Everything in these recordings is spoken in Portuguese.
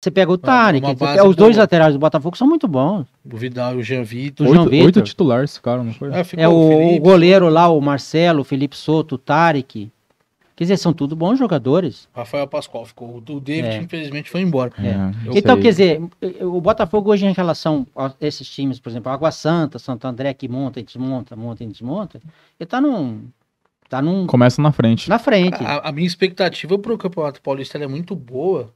Você pega o Tarek, os dois boa. laterais do Botafogo são muito bons. O Vidal e o Jean Vitor. Oito, Jean Vitor. oito titulares ficaram, não foi? É, é o, o, goleiro lá, o Marcelo, o Felipe Soto, o Tarek. Quer dizer, são tudo bons jogadores. Rafael Pascoal ficou. O David, é. infelizmente, foi embora. É. é então, sei. quer dizer, o Botafogo hoje, em relação a esses times, por exemplo, Água Santa, Santo André, que monta e desmonta, monta e desmonta, ele tá num, Tá num... Começa na frente. Na frente. A, a minha expectativa para o Campeonato Paulista é muito boa,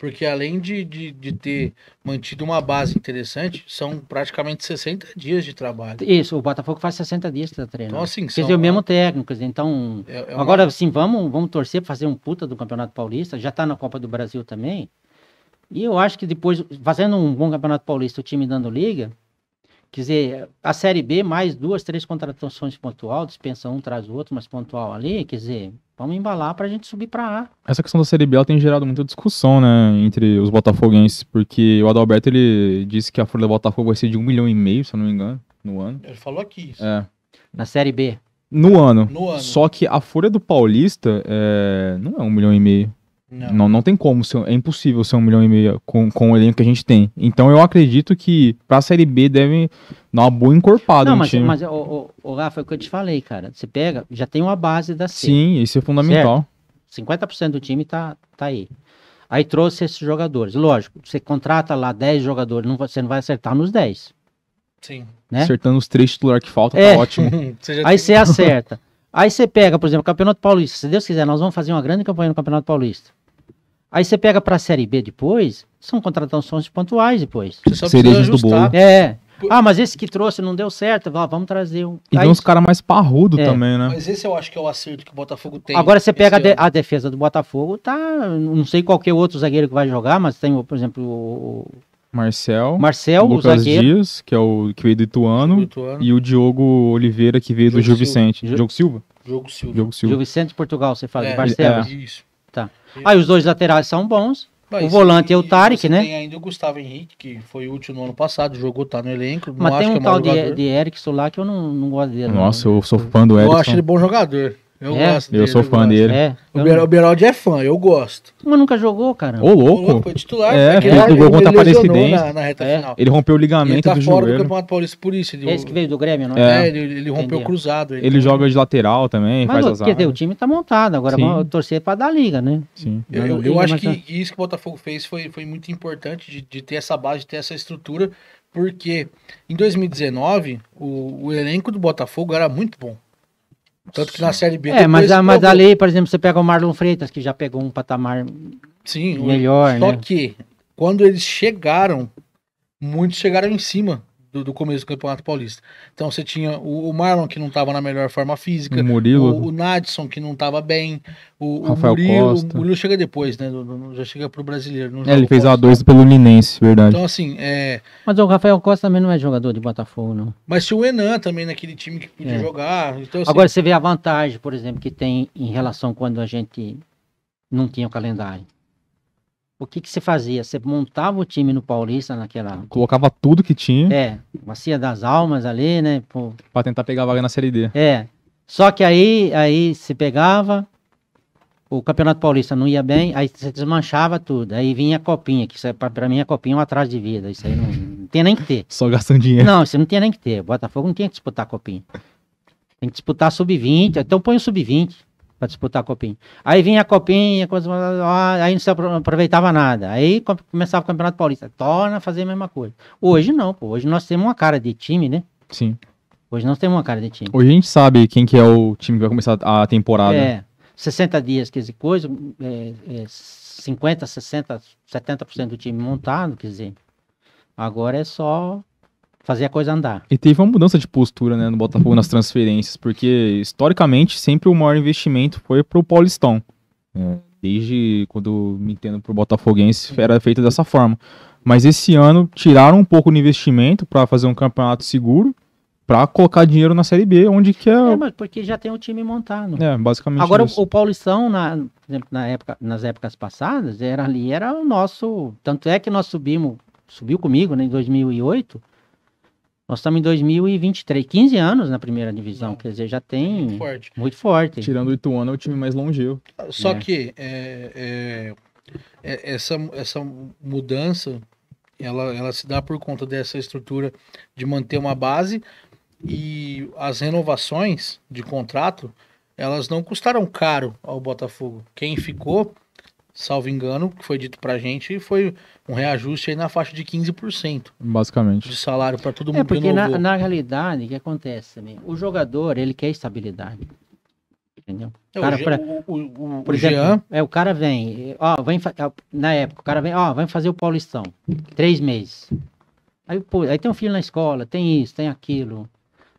porque além de, de, de, ter mantido uma base interessante, são praticamente 60 dias de trabalho. Isso, o Botafogo faz 60 dias de treino. Então, assim, quer são... o mesmo técnico. Então, é, é uma... agora sim, vamos, vamos torcer para fazer um puta do Campeonato Paulista. Já está na Copa do Brasil também. E eu acho que depois, fazendo um bom Campeonato Paulista, o time dando liga, Quer dizer, a Série B, mais duas, três contratações pontual, dispensa um, traz o outro, mas pontual ali, quer dizer, vamos embalar para a gente subir para A. Essa questão da Série B tem gerado muita discussão, né, entre os botafoguenses, porque o Adalberto, ele disse que a folha do Botafogo vai ser de um milhão e meio, se eu não me engano, no ano. Ele falou aqui isso. É. Na Série B? No ano. No ano. Só que a folha do Paulista é... não é um milhão e meio. Não. não, não tem como, é impossível ser um milhão e meio com, com o elenco que a gente tem. Então eu acredito que pra Série B deve dar uma boa encorpada não, no mas, time. Mas, o, o, o Rafa, é o que eu te falei, cara. Você pega, já tem uma base da C. Sim, isso é fundamental. Certo? 50% do time tá, tá aí. Aí trouxe esses jogadores. Lógico, você contrata lá 10 jogadores, não, você não vai acertar nos 10. Sim. Né? Acertando os três titulares que faltam, tá é. tá ótimo. você aí tem... você acerta. Aí você pega, por exemplo, o Campeonato Paulista. Se Deus quiser, nós vamos fazer uma grande campanha no Campeonato Paulista. Aí você pega para a Série B depois, são contratações pontuais depois. Você só Cerejas do bolo. É. Ah, mas esse que trouxe não deu certo, ah, vamos trazer um. E deu uns caras mais parrudo é. também, né? Mas esse eu acho que é o acerto que o Botafogo tem. Agora você pega a, de, a, defesa do Botafogo, tá. Não sei qualquer é outro zagueiro que vai jogar, mas tem, por exemplo, o. Marcel, Marcel Lucas o zagueiro. Dias, que é o que veio do Ituano, Ituano. e o Diogo Oliveira, que veio Diogo do Gil Vicente. Diogo Silva? Diogo Silva. Diogo Silva. Gil Vicente de Portugal, você fala. É, Marcel. É. Isso. Tá. Ah, os dois laterais são bons. Mas o volante e, é o Tarek, né? Tem ainda o Gustavo Henrique, que foi útil no ano passado, jogou, tá no elenco. Mas tem um é tal de, de Erickson lá que eu não, não gosto dele. Nossa, não. eu sou fã do Erickson. Eu acho ele bom jogador. Eu é? gosto dele. Eu sou fã dele. É, o, Ber não... Beraldi é fã, eu gosto. Mas nunca jogou, cara. Ô, louco. foi titular. É, é, ele jogou contra a Aparecidense. Na, na reta é. final. Ele rompeu o ligamento ele tá do fora do Campeonato Paulista por isso. Ele... Esse que veio do Grêmio, não é? É, ele, ele rompeu o cruzado. Ele, ele tá... joga de lateral também, Mas, faz azar. Quer dizer, né? o time tá montado, agora torcer pra dar liga, né? Sim. Eu, eu, eu acho tá. que isso que o Botafogo fez foi, foi muito importante, de, de ter essa base, de ter essa estrutura, porque em 2019 o, o elenco do Botafogo era muito bom. Tanto que na Série B. É, mas, a, mas ali, por exemplo, você pega o Marlon Freitas, que já pegou um patamar Sim, melhor. Só né? que quando eles chegaram, muitos chegaram em cima do, do, começo do Campeonato Paulista. Então você tinha o, o Marlon, que não estava na melhor forma física, Murilo. o, o Nadson, que não estava bem, o, Rafael o Murilo, Costa. O Murilo chega depois, né? Do, do, já chega para o brasileiro. É, ele fez Costa. A2 pelo Linense, verdade. Então, assim, é... Mas o Rafael Costa também não é jogador de Botafogo, não. Mas se o Enan também naquele time que podia é. jogar. Então, assim... Agora você vê a vantagem, por exemplo, que tem em relação quando a gente não tinha o calendário o que, que você fazia? Você montava o time no Paulista naquela. Colocava tudo que tinha. É, macia das almas ali, né? Pô. Pra tentar pegar a vaga na Série D. É. Só que aí, aí se pegava, o Campeonato Paulista não ia bem, aí você desmanchava tudo. Aí vinha a copinha, que é, para mim a copinha é um atraso de vida. Isso aí não, não tem nem que ter. Só gastando dinheiro. Não, isso não tinha nem que ter. O Botafogo não tinha que disputar a copinha. Tem que disputar sub-20, então põe o sub-20 para disputar a copinha. Aí vinha a copinha, aí não se aproveitava nada. Aí começava o Campeonato Paulista. Torna a fazer a mesma coisa. Hoje não, pô. Hoje nós temos uma cara de time, né? Sim. Hoje nós temos uma cara de time. Hoje a gente sabe quem que é o time que vai começar a temporada. É. 60 dias, 15 coisa, é, é 50, 60, 70% do time montado, quer dizer. Agora é só fazer a coisa andar. E teve uma mudança de postura né, no Botafogo nas transferências, porque historicamente sempre o maior investimento foi para o Paulistão. É, desde quando me entendo para o Botafoguense, era feito dessa forma. Mas esse ano tiraram um pouco do investimento para fazer um campeonato seguro, para colocar dinheiro na Série B, onde que é. É, mas porque já tem o um time montado. É, basicamente. Agora, isso. o Paulistão, na, exemplo, na época, nas épocas passadas, era ali, era o nosso. Tanto é que nós subimos, subiu comigo né, em 2008 nós estamos em 2023, 15 anos na primeira divisão, Não. quer dizer, já tem. Muito forte. Muito forte. Tirando o Ituano, é o time mais longevo. Só é. que é, é, é essa, essa mudança ela, ela se dá por conta dessa estrutura de manter uma base e as renovações de contrato elas não custaram caro ao Botafogo. Quem ficou salvo engano, que foi dito pra gente, foi um reajuste aí na faixa de 15%. Basicamente. De salário para todo é, mundo. É, porque na, na, realidade, o que acontece né? O jogador, ele quer estabilidade. Entendeu? É, o cara, pra, o, o, o, por exemplo, Jean... é, o cara vem, ó, vem, é, na época, o cara vem, ó, vem fazer o Paulistão, três meses. Aí, pô, aí tem um filho na escola, tem isso, tem aquilo.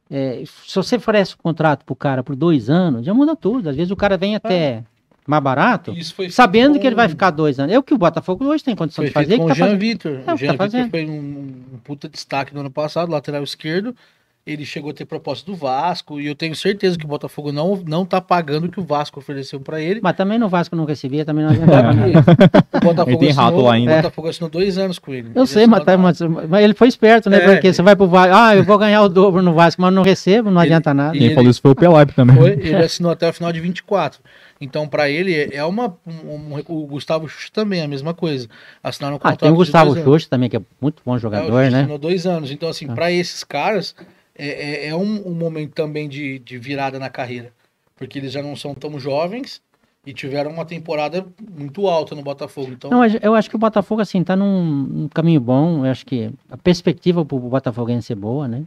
É, se você oferece o um contrato pro cara por dois anos, já muda tudo. Às vezes o cara vem até mais barato, sabendo que ele vai ficar dois anos. É o que o Botafogo hoje tem condição foi de fazer. Com que tá o tá Jean Vitor. É, o Jean tá Vitor foi um, um, puta destaque no ano passado, lateral esquerdo. Ele chegou a ter proposta do Vasco e eu tenho certeza que o Botafogo não, não tá pagando o que o Vasco ofereceu para ele. Mas também no Vasco não recebia, também não é. o Botafogo tem assinou, ainda. O Botafogo assinou dois anos com ele. Eu ele sei, mas, tá, mas, mas, ele foi esperto, né? É, Porque é. você vai pro Vasco, ah, eu vou ganhar o dobro no Vasco, mas não recebo, não ele, adianta nada. Quem ele, falou isso foi o Pelé também. Foi, ele assinou até o final de 24. Então, para ele, é, é uma. Um, um, o Gustavo Xuxa também é a mesma coisa. Assinaram um contrato. Ah, tem o Gustavo Xuxa também, que é muito bom é, jogador, é, né? Assinou dois anos. Então, assim, ah. para esses caras, é, é, é um, um, momento também de, de virada na carreira. Porque eles já não são tão jovens e tiveram uma temporada muito alta no Botafogo. Então... Não, eu acho que o Botafogo, assim, tá num, num caminho bom. Eu acho que a perspectiva para o Botafoguense é boa, né?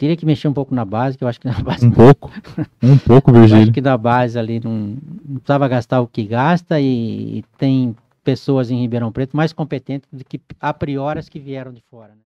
Teria que mexer um pouco na base, que eu acho que na base. Um pouco. Um pouco, Virgílio. acho que na base ali não, não precisava gastar o que gasta e, e tem pessoas em Ribeirão Preto mais competentes do que a priori as que vieram de fora. Né?